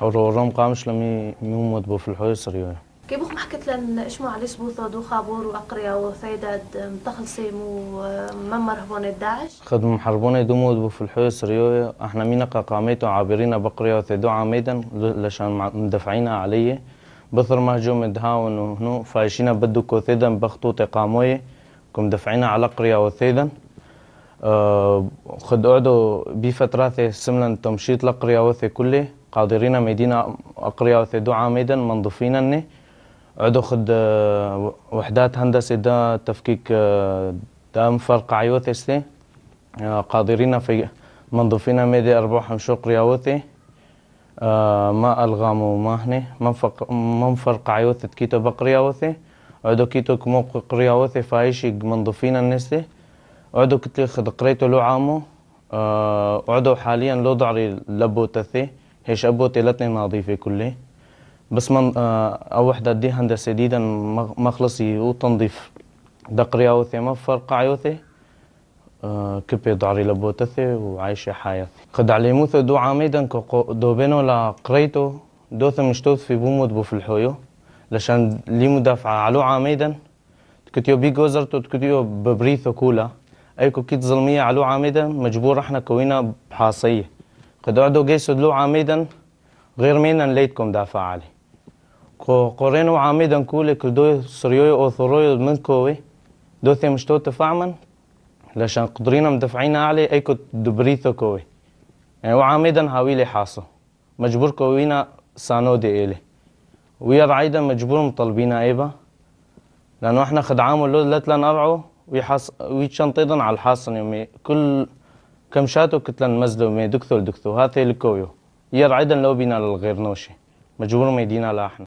حرورم قامش لمي ميومد بو في الحويس ريو كيف بوخ محكت لن اشمو علي بوثا دو خابور وأقريا وثيداد متخل سيمو ممر هبون الداعش خدم محربون دومود بو في الحويس ريو احنا مينا قاميتو عابرين بقريا وثيدو عميدا لشان مدفعين عليه بثر ما جو مدهاون وهنو فايشينا بدو كوثيدا بخطوط قاموي كم دفعينا على قريا وثيدا آه، خد اقعدوا بفترات سملا تمشيط لقريا وثي كله قادرين ميدينا أقرياء وثدوعة عاميدا منظفين عدو خد آه، وحدات هندسة دا تفكيك آه، دام فرق عيوثي استي آه، قادرين في منظفين ميدي أربوح شوق رياوثي ما ألغام وما هني من فرق عيوثي تكيتو بقرياوثي عدو كيتو كمو قرياوثي فايشي منظفين النسي عدو كتلي خد قريتو لو عامو عدو حاليا لو ضعري لبوتثي تثي هي شابوتي لتني نظيفه كلي بس من آه، او وحده دي هندسه ديدا مخلصي وتنظيف دقري او ثما فرقع يوثي آه، كبي ضعري لبوتثي وعايشة حياة قد عليموث دو عاميدا دو بينو لقريتو دوث مشتوث في بومود بو في الحويو لشان لي مدافعة علو عاميدا تكتيو بي جوزرتو تكتيو ببريثو كولا ايكو كيت ظلمية علو عاميدا مجبور احنا كوينا بحاصية عدو جيسو لو عميدا غير مينا ليتكم دافع علي كو قرينو عميدا كولي كل دو سريوي او ثروي من كوي دو ثمشتو تفعمن لشان قدرينا مدفعين علي ايكو دبريثو كوي يعني وعميدا هاويلي حاصو مجبور كوينا دي إلي ويا بعيدا مجبور مطلبين ايبا لانه احنا خدعامو لو لتلا نرعو ويحص ويتشنطيضن على الحاصن يومي كل كم شاتو كتلن مزلو مي دكتور دكتور هاتي الكويو يرعدن لو بينا للغير نوشي مجبور ما يدينا لا